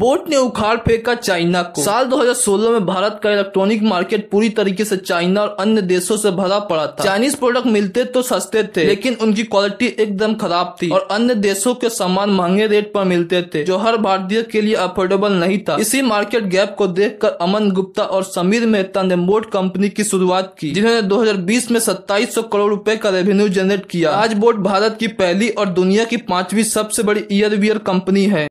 boat ने उखाड़ फेंका चाइना को साल 2016 में भारत का इलेक्ट्रॉनिक मार्केट पूरी तरीके से चाइना और अन्य देशों से भरा पड़ा था चाइनीज प्रोडक्ट मिलते तो सस्ते थे लेकिन उनकी क्वालिटी एकदम खराब थी और अन्य देशों के सामान महंगे रेट पर मिलते थे जो हर भारतीय के लिए अफोर्डेबल नहीं था इसी मार्केट गैप को देख अमन गुप्ता और समीर मेहता ने बोट कंपनी की शुरुआत की जिन्होंने दो में सत्ताईस करोड़ रूपए का रेवेन्यू जनरेट किया आज बोट भारत की पहली और दुनिया की पांचवी सबसे बड़ी ईयर वियर कंपनी है